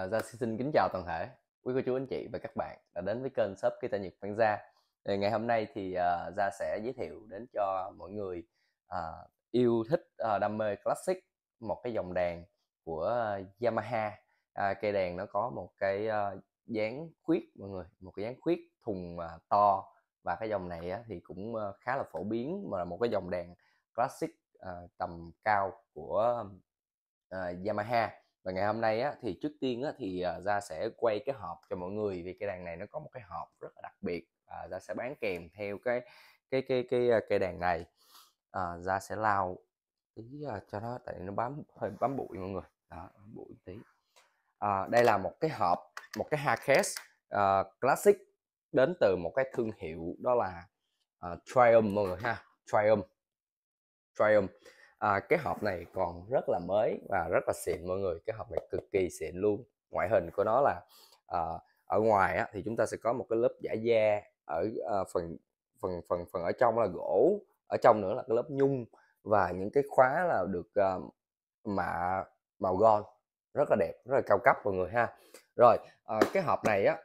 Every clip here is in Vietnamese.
À, Gia xin kính chào toàn thể quý cô chú anh chị và các bạn đã đến với kênh shop Kita Nhật Phan Gia. ngày hôm nay thì uh, Gia sẽ giới thiệu đến cho mọi người uh, yêu thích uh, đam mê classic một cái dòng đàn của uh, Yamaha. À, cây đàn nó có một cái uh, dáng khuyết mọi người, một cái dáng khuyết thùng uh, to và cái dòng này uh, thì cũng uh, khá là phổ biến mà là một cái dòng đàn classic uh, tầm cao của uh, Yamaha và ngày hôm nay á, thì trước tiên á, thì ra ờ, sẽ quay cái hộp cho mọi người vì cây đàn này nó có một cái hộp rất là đặc biệt à, ra sẽ bán kèm theo cái cái cái cái ờ, cây đàn này à, ra sẽ lao tí ờ, cho nó tại nó bám hơi bám bụi mọi người đó bám bụi tí à, đây là một cái hộp một cái Hakes uh, classic đến từ một cái thương hiệu đó là uh, Triumph mọi người ha Triumph Triumph à, cái hộp này còn rất là mới và rất là xịn mọi người cái hộp này cực kỳ xịn luôn ngoại hình của nó là à, ở ngoài á, thì chúng ta sẽ có một cái lớp giả da ở à, phần phần phần phần ở trong là gỗ ở trong nữa là cái lớp nhung và những cái khóa là được à, mạ màu gold rất là đẹp rất là cao cấp mọi người ha rồi à, cái hộp này á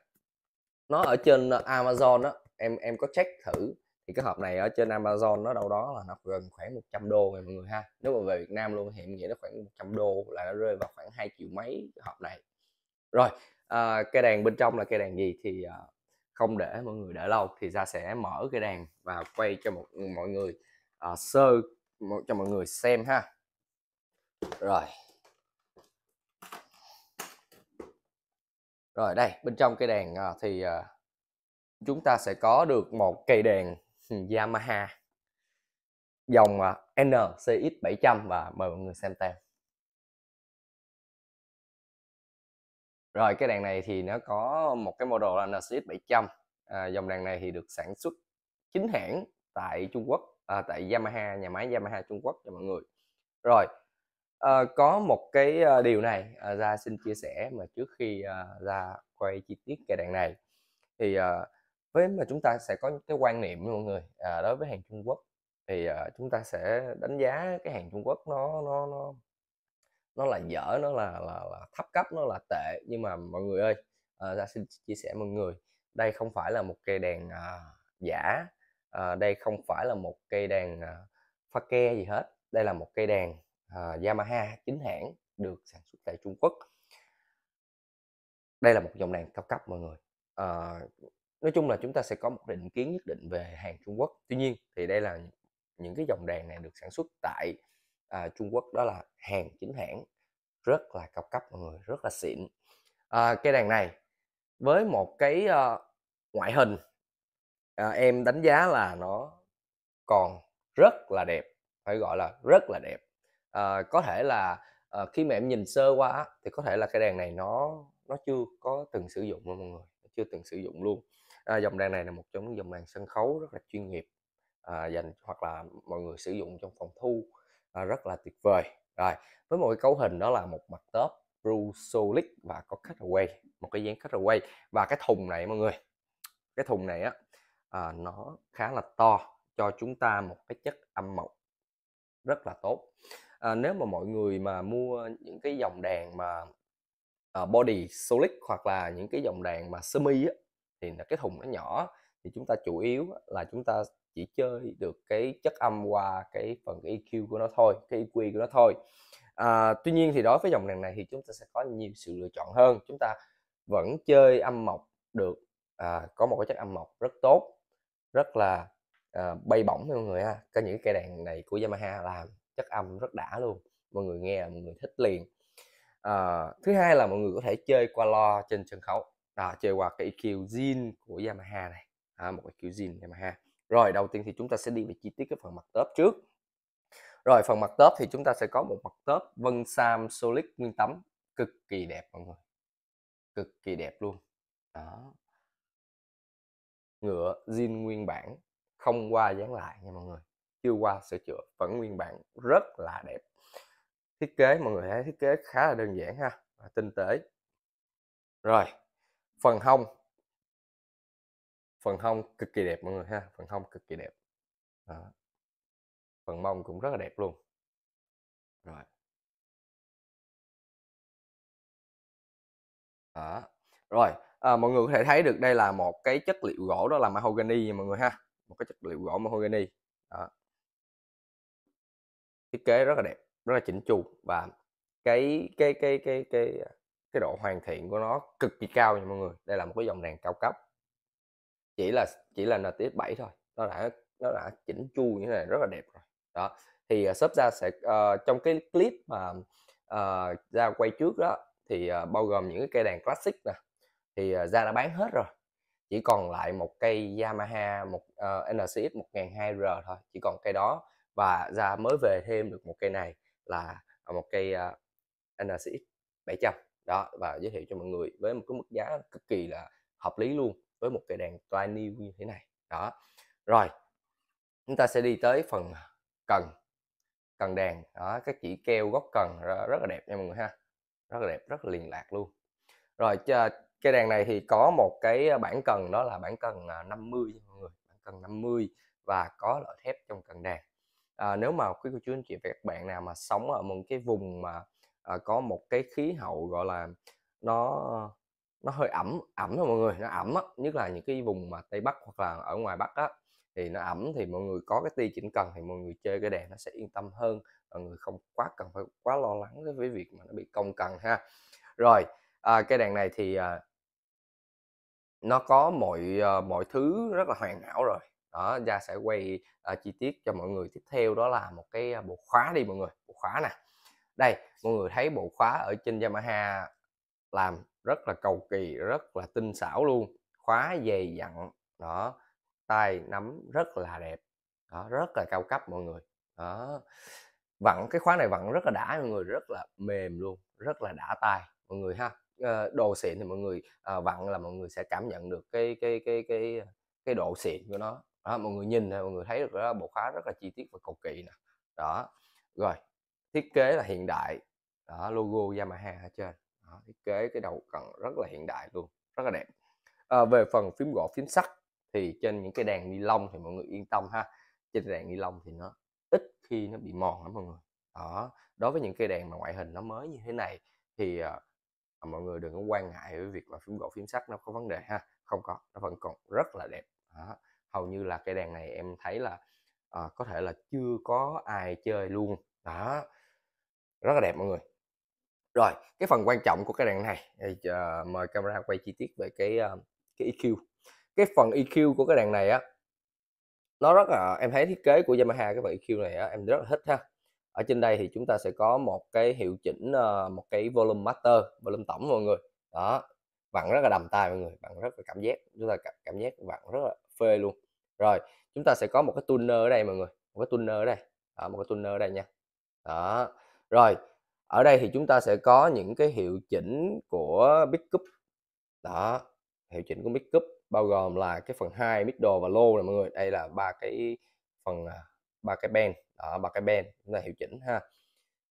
nó ở trên Amazon á em em có check thử thì cái hộp này ở trên Amazon nó đâu đó là nó gần khoảng 100 đô rồi mọi người ha nếu mà về Việt Nam luôn thì nghĩ nó khoảng 100 đô là nó rơi vào khoảng hai triệu mấy cái hộp này rồi à, cây đàn bên trong là cây đàn gì thì à, không để mọi người đợi lâu thì ra sẽ mở cây đàn và quay cho một mọi người à, sơ cho mọi người xem ha rồi rồi đây bên trong cây đàn à, thì à, chúng ta sẽ có được một cây đèn Yamaha dòng à, NCX700 và mời mọi người xem tem Rồi cái đàn này thì nó có một cái model là NCX700 à, dòng đàn này thì được sản xuất chính hãng tại Trung Quốc à, tại Yamaha nhà máy Yamaha Trung Quốc cho mọi người rồi à, có một cái ờ, điều này à, ra xin chia sẻ mà trước khi à, ra quay chi tiết cái đàn này thì à, với mà chúng ta sẽ có những cái quan niệm mọi người à, đối với hàng Trung Quốc thì à, chúng ta sẽ đánh giá cái hàng Trung Quốc nó nó nó nó là dở nó là là, là thấp cấp nó là tệ nhưng mà mọi người ơi à, ta xin chia sẻ mọi người đây không phải là một cây đèn à, giả à, đây không phải là một cây đèn à, pha ke gì hết đây là một cây đèn à, Yamaha chính hãng được sản xuất tại Trung Quốc đây là một dòng đèn cao cấp mọi người à, nói chung là chúng ta sẽ có một định kiến nhất định về hàng Trung Quốc tuy nhiên thì đây là những cái dòng đèn này được sản xuất tại à, Trung Quốc đó là hàng chính hãng rất là cao cấp mọi người rất là xịn à, cái đèn này với một cái uh, ngoại hình à, em đánh giá là nó còn rất là đẹp phải gọi là rất là đẹp à, có thể là à, khi mà em nhìn sơ qua thì có thể là cái đèn này nó nó chưa có từng sử dụng luôn mọi người chưa từng sử dụng luôn à, ờ, dòng đàn này là một trong những dòng đàn sân khấu rất là chuyên nghiệp à, dành hoặc là mọi người sử dụng trong phòng thu à, rất là tuyệt vời rồi với một cái cấu hình đó là một mặt tớp solid và có cutaway một cái dáng cutaway và cái thùng này mọi người cái thùng này á à, nó khá là to cho chúng ta một cái chất âm mộc rất là tốt à, nếu mà mọi người mà mua những cái dòng đàn mà body solid hoặc là những cái dòng đàn mà semi á, thì là cái thùng nó nhỏ thì chúng ta chủ yếu là chúng ta chỉ chơi được cái chất âm qua cái phần cái EQ của nó thôi cái EQ của nó thôi à, tuy nhiên thì đối với dòng đàn này thì chúng ta sẽ có nhiều sự lựa chọn hơn chúng ta vẫn chơi âm mộc được à, có một cái chất âm mộc rất tốt rất là à, bay bổng mọi người ha có những cái đàn này của Yamaha làm chất âm rất đã luôn mọi người nghe mọi người thích liền à, thứ hai là mọi người có thể chơi qua lo trên sân khấu đó, chơi qua cái EQ Zin của Yamaha này à, một EQ Zin Yamaha rồi đầu tiên thì chúng ta sẽ đi về chi tiết cái phần mặt tớp trước rồi phần mặt tớp thì chúng ta sẽ có một mặt tớp Vân Sam Solid nguyên tấm cực kỳ đẹp mọi người cực kỳ đẹp luôn đó ngựa zin nguyên bản không qua dán lại nha mọi người chưa qua sửa chữa vẫn nguyên bản rất là đẹp thiết kế mọi người thấy thiết kế khá là đơn giản ha và tinh tế rồi phần hông phần hông cực kỳ đẹp mọi người ha phần hông cực kỳ đẹp Đó. phần mông cũng rất là đẹp luôn rồi Đó. rồi à, mọi người có thể thấy được đây là một cái chất liệu gỗ đó là mahogany mọi người ha một cái chất liệu gỗ mahogany Đó. thiết kế rất là đẹp rất là chỉnh chu và cái cái cái cái cái à, cái độ hoàn thiện của nó cực kỳ cao nha mọi người đây là một cái dòng đèn cao cấp chỉ là chỉ là NTX 7 thôi nó đã nó đã chỉnh chu như thế này rất là đẹp rồi đó thì uh, shop ra sẽ uh, trong cái clip mà uh, ra quay trước đó thì uh, bao gồm những cái cây đèn classic nè thì uh, đã bán hết rồi chỉ còn lại một cây Yamaha một uh, NCX 1002R thôi chỉ còn cây đó và ra mới về thêm được một cây này là à, một cây uh, NCX 700 đó và giới thiệu cho mọi người với một cái mức giá cực kỳ là hợp lý luôn với một cái đèn toa new như thế này đó rồi chúng ta sẽ đi tới phần cần cần đèn đó các chỉ keo góc cần rất là đẹp nha mọi người ha rất là đẹp rất là liền lạc luôn rồi cây đèn này thì có một cái à, bản cần đó là bản cần 50 à, mọi người bản cần 50 và có lõi thép trong cần đèn à, nếu mà quý cô chú anh chị và các bạn nào mà sống ở một cái vùng mà uh, có một cái khí hậu gọi là nó nó hơi ẩm ẩm thôi mọi người nó ẩm á nhất là những cái vùng mà tây bắc hoặc là ở ngoài bắc á thì nó ẩm thì mọi người có cái ti chỉnh cần thì mọi người chơi cái đèn nó sẽ yên tâm hơn mọi người không quá cần phải quá lo lắng với việc mà nó bị công cần ha rồi à, cái đèn này thì à, nó có mọi à, mọi thứ rất là hoàn hảo rồi đó gia sẽ quay à, chi tiết cho mọi người tiếp theo đó là một cái à, bộ khóa đi mọi người bộ khóa nè mọi người thấy bộ khóa ở trên Yamaha làm rất là cầu kỳ rất là tinh xảo luôn khóa dày dặn đó tay nắm rất là đẹp đó, rất là cao cấp mọi người đó vặn cái khóa này vặn rất là đã mọi người rất là mềm luôn rất là đã tay mọi người ha ờ, đồ xịn thì mọi người à, ờ, vặn là mọi người sẽ cảm nhận được cái cái cái cái cái độ xịn của nó đó, mọi người nhìn mọi người thấy được đó, bộ khóa rất là chi tiết và cầu kỳ nè đó rồi thiết kế là hiện đại đó logo Yamaha ở trên đó, thiết kế cái đầu cần rất là hiện đại luôn rất là đẹp à, về phần phím gõ phím sắt thì trên những cái đèn ni lông thì mọi người yên tâm ha trên đèn ni lông thì nó ít khi nó bị mòn lắm mọi người đó đối với những cây đèn mà ngoại hình nó mới như thế này thì ờ, à, mọi người đừng có quan ngại với việc mà phím gỗ phím sắt nó có vấn đề ha không có nó vẫn còn rất là đẹp đó. hầu như là cây đèn này em thấy là à, có thể là chưa có ai chơi luôn đó rất là đẹp mọi người rồi cái phần quan trọng của cái đàn này thì, uh, mời camera quay chi tiết về cái uh, cái EQ cái phần EQ của cái đàn này á nó rất là em thấy thiết kế của Yamaha cái phần EQ này á, em rất là thích ha ở trên đây thì chúng ta sẽ có một cái hiệu chỉnh uh, một cái volume master volume tổng mọi người đó vặn rất là đầm tay mọi người vặn rất là cảm giác chúng ta cảm, cảm giác vặn rất là phê luôn rồi chúng ta sẽ có một cái tuner ở đây mọi người một cái tuner ở đây đó, một cái tuner ở đây nha đó rồi ở đây thì chúng ta sẽ có những cái hiệu chỉnh của big cup đó hiệu chỉnh của big cup bao gồm là cái phần 2 middle và low nè mọi người đây là ba cái phần à, ba cái band đó ba cái band chúng ta hiệu chỉnh ha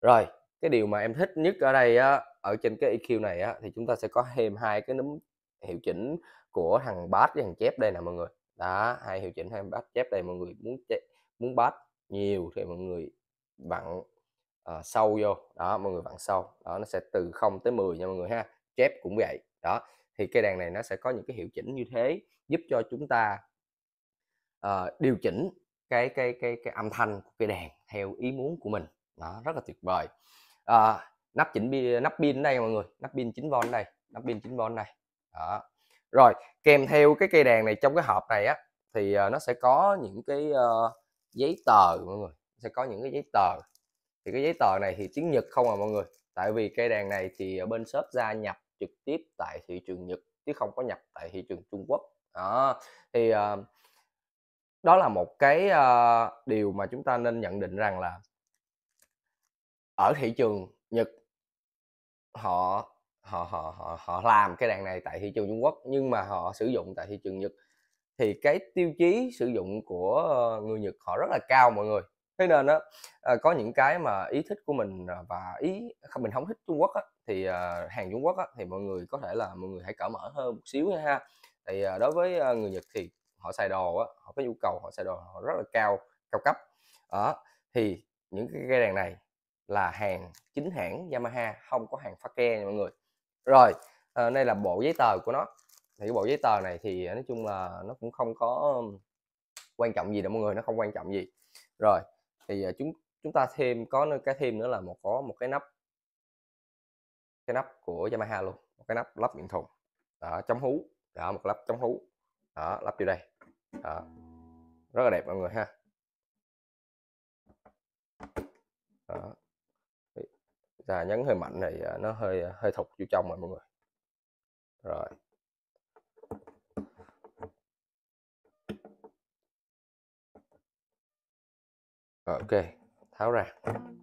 rồi cái điều mà em thích nhất ở đây á, ở trên cái EQ này á, thì chúng ta sẽ có thêm hai cái núm hiệu chỉnh của thằng bass với thằng chép đây nè mọi người đó hai hiệu chỉnh hai bass chép đây mọi người muốn chép, muốn bass nhiều thì mọi người vặn uh, sâu vô đó mọi người vặn sâu đó nó sẽ từ 0 tới 10 nha mọi người ha chép cũng vậy đó thì cây đàn này nó sẽ có những cái hiệu chỉnh như thế giúp cho chúng ta uh, điều chỉnh cái cái cái cái âm thanh của cây đàn theo ý muốn của mình đó rất là tuyệt vời uh, nắp chỉnh nắp pin đây mọi người nắp pin 9V đây nắp pin 9V đây đó rồi kèm theo cái cây đàn này trong cái hộp này á thì uh, nó sẽ có những cái uh, giấy tờ mọi người sẽ có những cái giấy tờ thì cái giấy tờ này thì tiếng Nhật không à mọi người tại vì cây đàn này thì ở ờ, bên shop ra nhập trực tiếp tại thị trường Nhật chứ không có nhập tại thị trường Trung Quốc đó thì uh, đó là một cái uh, điều mà chúng ta nên nhận định rằng là ở thị trường Nhật họ họ họ họ họ làm cái đàn này tại thị trường Trung Quốc nhưng mà họ sử dụng tại thị trường Nhật thì cái tiêu chí sử dụng của người Nhật họ rất là cao mọi người thế nên á ờ, có những cái mà ý thích của mình ờ, và ý mình không thích Trung Quốc á thì ờ, hàng Trung Quốc á thì mọi người có thể là mọi người hãy cởi mở hơn một xíu nha ha thì đối với người Nhật thì họ xài đồ á họ có nhu cầu họ xài đồ họ rất là cao cao cấp đó thì những cái cây đàn này là hàng chính hãng Yamaha không có hàng pha ke nha mọi người rồi đây là bộ giấy tờ của nó thì cái bộ giấy tờ này thì nói chung là nó cũng không có quan trọng gì đâu mọi người nó không quan trọng gì rồi thì ờ, chúng chúng ta thêm có cái thêm nữa là một có một cái nắp cái nắp của Yamaha luôn một cái nắp lắp miệng thùng đó, chống hú đó một lắp chống hú đó lắp vô đây đó. rất là đẹp mọi người ha đó. Dạ, nhấn hơi mạnh này ờ, nó hơi ờ, hơi thục vô trong rồi mọi người rồi ok tháo ra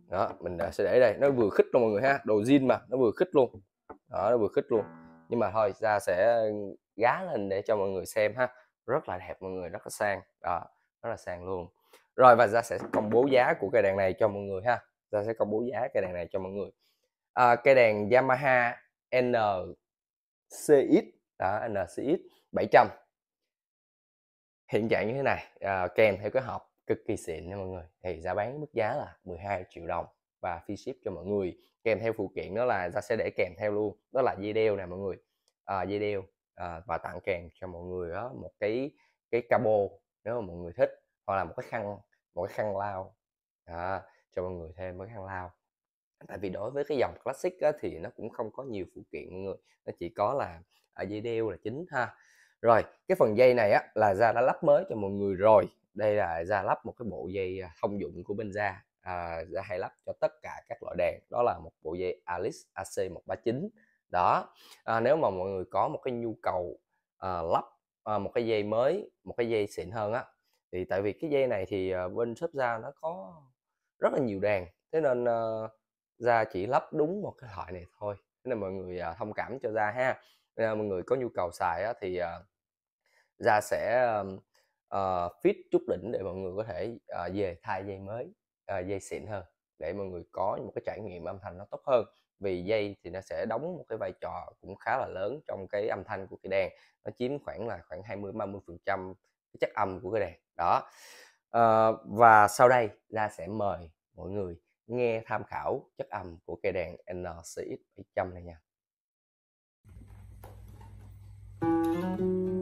đó mình sẽ để đây nó vừa khít luôn mọi người ha đồ zin mà nó vừa khít luôn đó nó vừa khít luôn nhưng mà thôi ra sẽ gá lên để cho mọi người xem ha rất là đẹp mọi người rất là sang đó rất là sang luôn rồi và ra sẽ công bố giá của cây đàn này cho mọi người ha ra sẽ công bố giá cây đàn này cho mọi người à, cây đàn Yamaha NCX đó NCX 700 hiện trạng như thế này à, kèm theo cái hộp cực kỳ xịn nha mọi người thì giá bán mức giá là 12 triệu đồng và free ship cho mọi người kèm theo phụ kiện đó là ta sẽ để kèm theo luôn đó là dây đeo nè mọi người à, dây đeo à, và tặng kèm cho mọi người đó một cái cái cabo nếu mà mọi người thích hoặc là một cái khăn một cái khăn lao à, cho mọi người thêm cái khăn lao tại vì đối với cái dòng classic á, thì nó cũng không có nhiều phụ kiện mọi người nó chỉ có là à, dây đeo là chính ha rồi cái phần dây này á, là ra đã lắp mới cho mọi người rồi đây là ra lắp một cái bộ dây à, thông dụng của bên ra ra à, hay lắp cho tất cả các loại đèn đó là một bộ dây Alice AC139 đó à, nếu mà mọi người có một cái nhu cầu à, lắp à, một cái dây mới một cái dây xịn hơn á thì tại vì cái dây này thì à, bên shop ra nó có rất là nhiều đèn thế nên à, ờ, ra chỉ lắp đúng một cái loại này thôi thế nên mọi người à, thông cảm cho ra ha nên ờ, mọi người có nhu cầu xài á, thì à, ra sẽ uh, fit chút đỉnh để mọi người có thể uh, về thay dây mới uh, dây xịn hơn để mọi người có một cái trải nghiệm âm thanh nó tốt hơn vì dây thì nó sẽ đóng một cái vai trò cũng khá là lớn trong cái âm thanh của cây đèn nó chiếm khoảng là khoảng 20 30 phần trăm cái chất âm của cây đèn đó uh, và sau đây ra sẽ mời mọi người nghe tham khảo chất âm của cây đèn NCX 700 này nha Thank you.